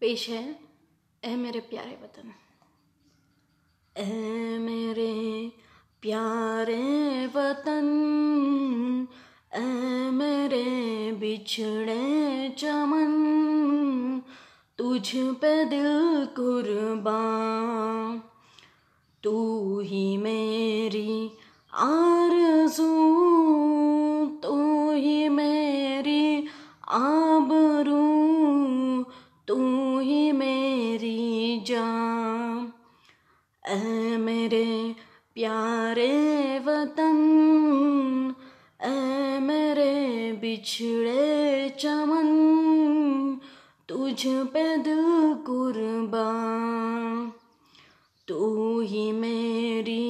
पेश है ए मेरे प्यारे वतन ए मेरे प्यारे वतन ए मेरे बिछड़े चमन तुझ पे दिल कुर्बा तू ही मेरी आरज़ू मेरे प्यारे वतन ऐ मेरे बिछड़े चमन तुझ पे दिल कुर्बान तू ही मेरी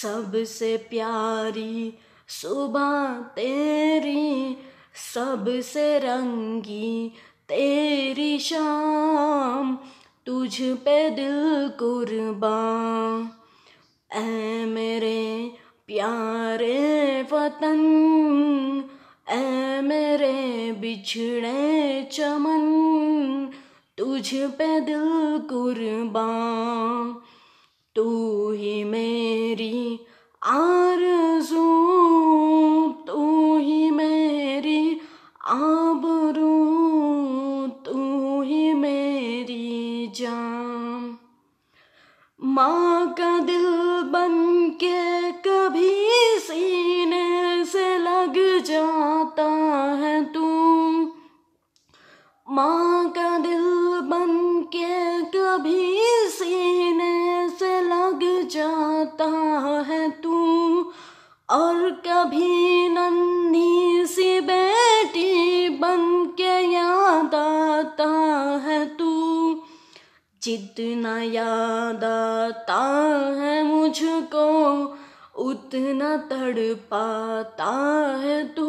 सबसे प्यारी सुबह तेरी सबसे रंगी तेरी शाम तुझ पे दिल कुर्बान ऐ मेरे प्यारे वतन ऐ मेरे बिछड़े चमन तुझ पे दिल कुर्बान तू ही मेरी आरज़ू तू ही मेरी आबरू तू ही मेरी जान माँ का दिल बन जितना याद आता है मुझको उतना तड़ पाता है तू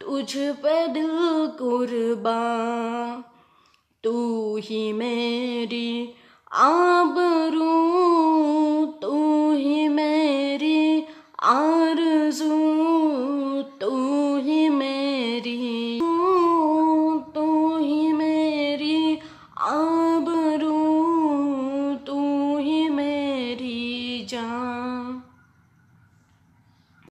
तुझ पे दिल कुर्बा तू ही मेरी आब